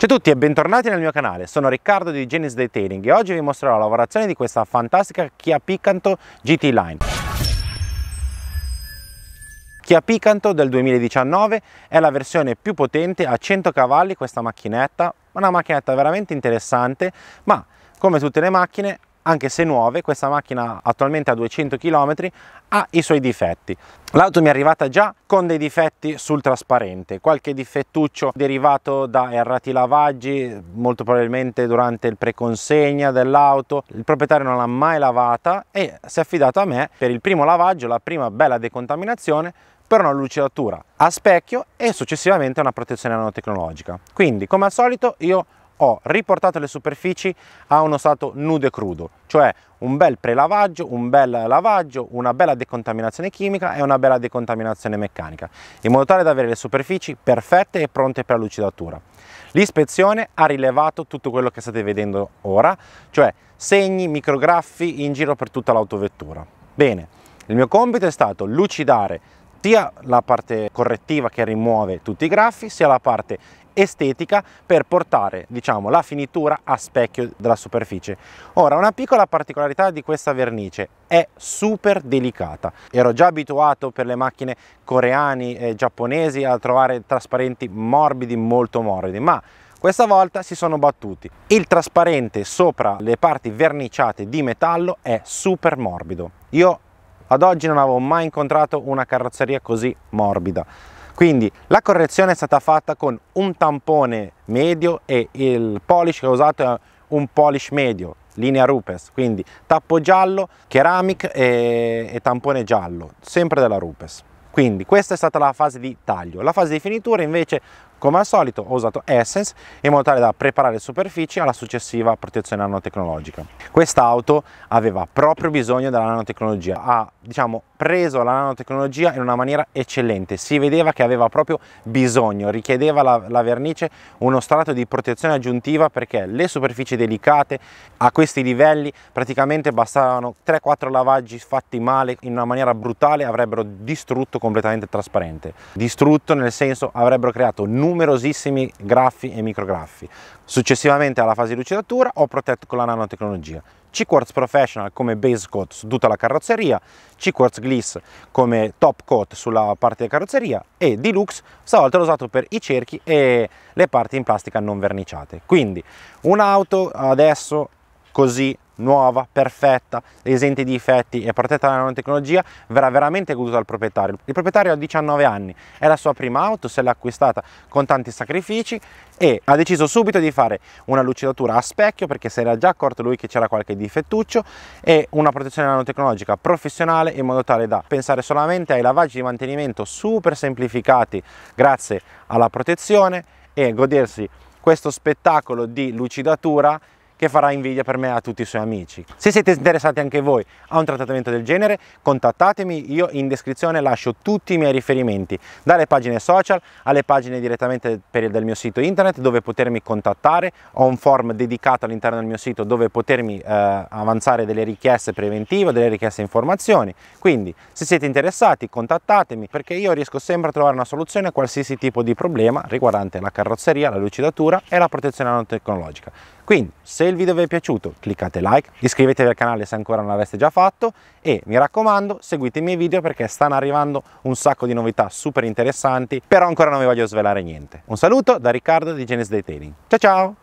Ciao a tutti e bentornati nel mio canale, sono Riccardo di Genius Detailing e oggi vi mostrerò la lavorazione di questa fantastica Kia Picanto GT Line. Kia Picanto del 2019 è la versione più potente a 100 cavalli questa macchinetta, una macchinetta veramente interessante ma come tutte le macchine anche se nuove, questa macchina attualmente a 200 km ha i suoi difetti. L'auto mi è arrivata già con dei difetti sul trasparente, qualche difettuccio derivato da errati lavaggi, molto probabilmente durante il preconsegna dell'auto, il proprietario non l'ha mai lavata e si è affidato a me per il primo lavaggio, la prima bella decontaminazione, per una lucidatura a specchio e successivamente una protezione nanotecnologica. Quindi, come al solito, io ho riportato le superfici a uno stato nudo e crudo, cioè un bel prelavaggio, un bel lavaggio, una bella decontaminazione chimica e una bella decontaminazione meccanica, in modo tale da avere le superfici perfette e pronte per la lucidatura. L'ispezione ha rilevato tutto quello che state vedendo ora, cioè segni, micrograffi in giro per tutta l'autovettura. Bene, il mio compito è stato lucidare sia la parte correttiva che rimuove tutti i graffi, sia la parte estetica per portare diciamo, la finitura a specchio della superficie. Ora, una piccola particolarità di questa vernice è super delicata. Ero già abituato per le macchine coreane e giapponesi a trovare trasparenti morbidi, molto morbidi, ma questa volta si sono battuti. Il trasparente sopra le parti verniciate di metallo è super morbido. Io ad oggi non avevo mai incontrato una carrozzeria così morbida. Quindi la correzione è stata fatta con un tampone medio e il polish che ho usato è un polish medio, linea Rupes, quindi tappo giallo, ceramic e, e tampone giallo, sempre della Rupes. Quindi questa è stata la fase di taglio. La fase di finitura invece come al solito ho usato Essence in modo tale da preparare superfici alla successiva protezione nanotecnologica. Quest'auto aveva proprio bisogno della nanotecnologia, ha diciamo, preso la nanotecnologia in una maniera eccellente, si vedeva che aveva proprio bisogno, richiedeva la, la vernice uno strato di protezione aggiuntiva perché le superfici delicate a questi livelli praticamente bastavano 3-4 lavaggi fatti male in una maniera brutale avrebbero distrutto completamente il trasparente, distrutto nel senso avrebbero creato nulla numerosissimi graffi e micrograffi. Successivamente alla fase di lucidatura ho protetto con la nanotecnologia. C-Quartz Professional come base coat su tutta la carrozzeria, C-Quartz Gliss come top coat sulla parte della carrozzeria e Deluxe stavolta l'ho usato per i cerchi e le parti in plastica non verniciate. Quindi un'auto adesso così nuova, perfetta, esente di difetti e protetta dalla nanotecnologia, verrà veramente goduta dal proprietario. Il proprietario ha 19 anni, è la sua prima auto, se l'ha acquistata con tanti sacrifici e ha deciso subito di fare una lucidatura a specchio perché si era già accorto lui che c'era qualche difettuccio e una protezione nanotecnologica professionale in modo tale da pensare solamente ai lavaggi di mantenimento super semplificati grazie alla protezione e godersi questo spettacolo di lucidatura che farà invidia per me a tutti i suoi amici. Se siete interessati anche voi a un trattamento del genere, contattatemi, io in descrizione lascio tutti i miei riferimenti, dalle pagine social alle pagine direttamente per, del mio sito internet dove potermi contattare, ho un form dedicato all'interno del mio sito dove potermi eh, avanzare delle richieste preventive, delle richieste informazioni, quindi se siete interessati contattatemi perché io riesco sempre a trovare una soluzione a qualsiasi tipo di problema riguardante la carrozzeria, la lucidatura e la protezione nanotecnologica. Quindi se il video vi è piaciuto cliccate like, iscrivetevi al canale se ancora non l'aveste già fatto e mi raccomando seguite i miei video perché stanno arrivando un sacco di novità super interessanti però ancora non vi voglio svelare niente. Un saluto da Riccardo di Genes Detailing. Ciao ciao!